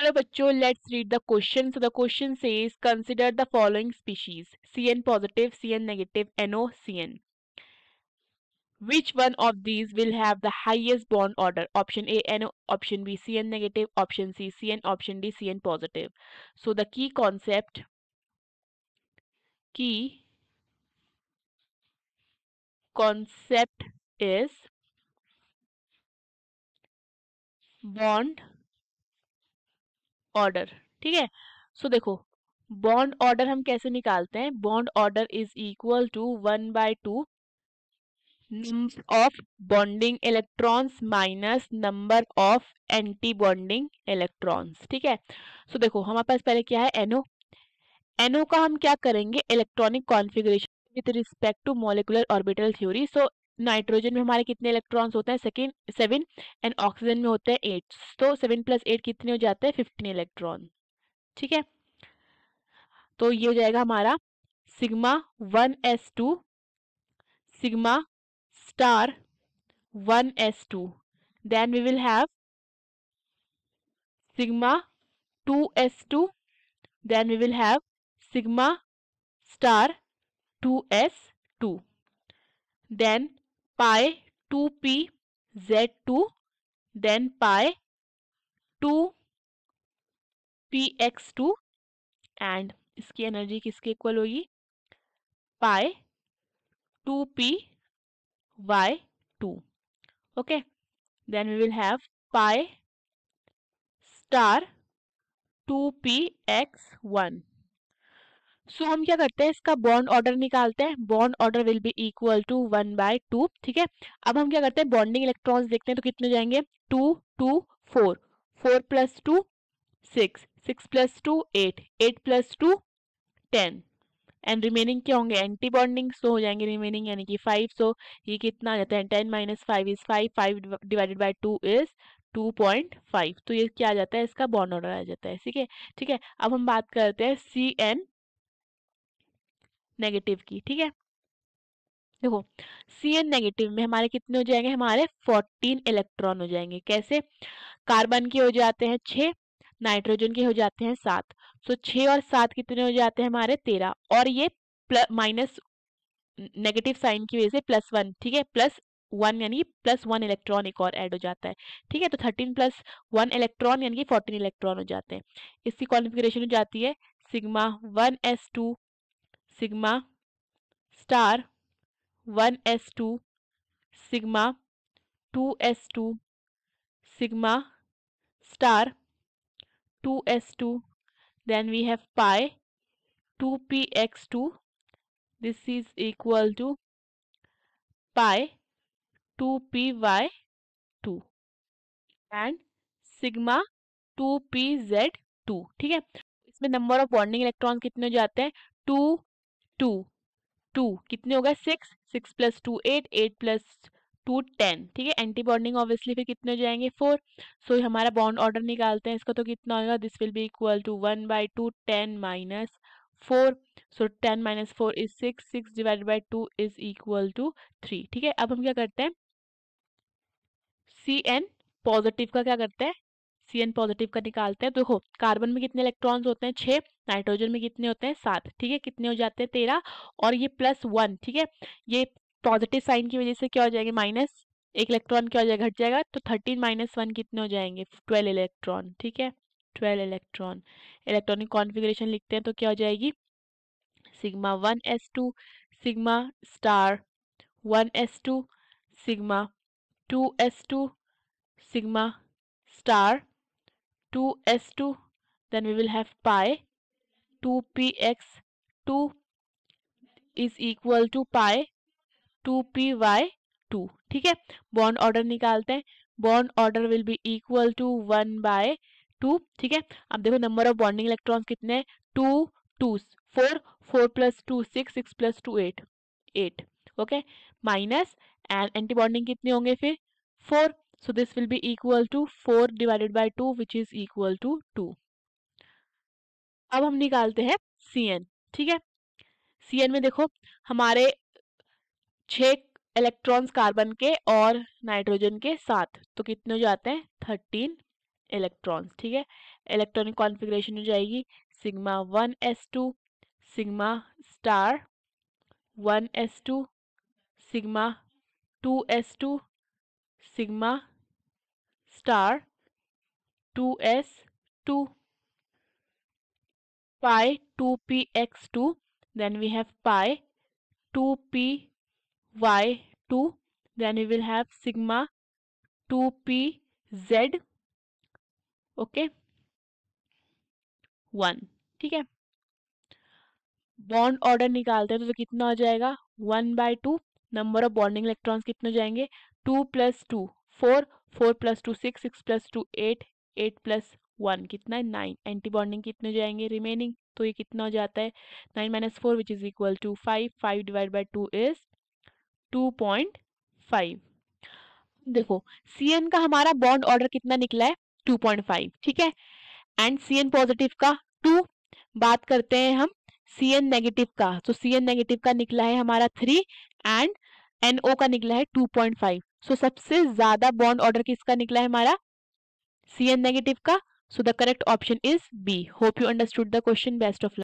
Hello bachcho, let's read the question. So the question says consider the following species CN positive, CN negative, NO, CN. Which one of these will have the highest bond order? Option A NO, option B CN negative, option C CN, option D CN positive. So the key concept key concept is bond order ठीक है सो देखो bond order हम कैसे निकालते हैं bond order is equal to one by two number of bonding electrons minus number of anti bonding electrons ठीक है सो so, देखो हमारे पास पहले क्या है एनओ एनओ का हम क्या करेंगे electronic configuration with respect to molecular orbital theory so nitrogen में हमारे कितने इलेक्ट्रॉन्स होते हैं सेकेंड सेवन एंड ऑक्सीजन में होते हैं एट तो सेवन प्लस एट कितने हो जाते हैं फिफ्टीन इलेक्ट्रॉन ठीक है तो ये हो जाएगा हमारा sigma one S two sigma star one S two then we will have two two S then we will have sigma star two S two then pi 2p z2 then pi 2 px2 and इसकी energy किसके equal होगी pi two P Y two okay then we will have pi star two P X one so हम क्या करते हैं इसका bond order निकालते हैं bond order will be equal to one by two ठीक है अब हम क्या करते हैं बॉन्डिंग इलेक्ट्रॉन्स देखते हैं तो कितने जाएंगे two two four four plus two six six plus two eight eight plus two ten and remaining क्या होंगे एंटी बॉन्डिंग सो हो जाएंगे रिमेनिंग यानी कि फाइव सो ये कितना आ जाता है ten minus five is five five divided by two is two point five तो ये क्या आ जाता है इसका बॉन्ड ऑर्डर आ जाता है ठीक है ठीक है अब हम बात करते हैं सी एन नेगेटिव की ठीक है देखो सी एन नेगेटिव में हमारे कितने हो जाएंगे हमारे फोर्टीन इलेक्ट्रॉन हो जाएंगे कैसे कार्बन के हो जाते हैं छः नाइट्रोजन के हो जाते हैं सात सो तो छः और सात कितने हो जाते हैं हमारे तेरह और ये माइनस नेगेटिव साइन की वजह से प्लस वन ठीक है प्लस वन यानी प्लस वन इलेक्ट्रॉन एक और ऐड हो जाता है ठीक है तो थर्टीन प्लस वन इलेक्ट्रॉन यानी कि फोर्टीन इलेक्ट्रॉन हो जाते हैं इसकी क्वालिफिकेशन हो जाती है sigma one S two sigma star 1s2 sigma 2s2 sigma star 2s2 then we have pi 2px2 this is equal to pi 2py2 and sigma 2pz2 ठीक है इसमें नंबर ऑफ बॉन्डिंग इलेक्ट्रॉन कितने जाते हैं two to to कितने हो गए six six plus two eight eight plus two ten ठीक है एंटी बॉन्डिंग ऑब्वियसली फिर कितने हो जाएंगे फोर सो so, हमारा बॉन्ड ऑर्डर निकालते हैं इसका तो कितना होगा this will be equal to one by two ten minus four so ten minus four is six six divide by two is equal to three ठीक है अब हम क्या करते हैं सी एन पॉजिटिव का क्या करते हैं सी एन पॉजिटिव का निकालते हैं देखो कार्बन में कितने इलेक्ट्रॉन्स होते हैं छः नाइट्रोजन में कितने होते हैं सात ठीक है कितने हो जाते हैं तेरह और ये प्लस वन ठीक है ये पॉजिटिव साइन की वजह से क्या हो जाएगा माइनस एक इलेक्ट्रॉन क्या हो जाएगा घट जाएगा तो थर्टीन माइनस वन कितने हो जाएंगे ट्वेल्व इलेक्ट्रॉन ठीक है ट्वेल्व इलेक्ट्रॉन इलेक्ट्रॉनिक कॉन्फिग्रेशन लिखते हैं तो क्या हो जाएगी sigma one S two sigma star one S two sigma two S two sigma star 2s2 then we will have pi 2px2 is equal to pi two P Y two ठीक है bond order निकालते हैं bond order will be equal to one by two ठीक है अब देखो number of bonding electrons कितने हैं two two four four plus two six six plus two eight eight okay minus and antibonding कितने होंगे फिर four So this will be equal to 4 divided by 2 which is equal to 2. अब हम निकालते हैं C N ठीक है C N में देखो हमारे छः इलेक्ट्रॉन्स कार्बन के और नाइट्रोजन के साथ तो कितने हो जाते हैं थर्टीन इलेक्ट्रॉन्स ठीक है इलेक्ट्रॉनिक कॉन्फ़िगरेशन हो जाएगी sigma one S two sigma star one S two sigma two S two sigma star two S two pi 2px2 then we have pi 2py2 then we will have sigma 2pz okay 1 ठीक है bond order निकालते हैं तो, कितना हो जाएगा one by two number of bonding electrons कितने हो जाएंगे two plus two four four plus two six six plus two eight eight plus one कितना है नाइन एंटी बॉन्डिंग कितने हो जाएंगे रिमेनिंग तो ये कितना हो जाता है nine minus four which is equal to five five divide by two is two point five देखो सी एन का हमारा बॉन्ड ऑर्डर कितना निकला है टू पॉइंट फाइव ठीक है एंड सी एन पॉजिटिव का टू बात करते हैं हम सी एन नेगेटिव का तो सी एन नेगेटिव का निकला है हमारा थ्री एंड एन ओ का निकला है 2.5 सो सबसे ज्यादा बॉन्ड ऑर्डर किसका निकला है हमारा सी एन नेगेटिव का so the correct option is B hope you understood the question best of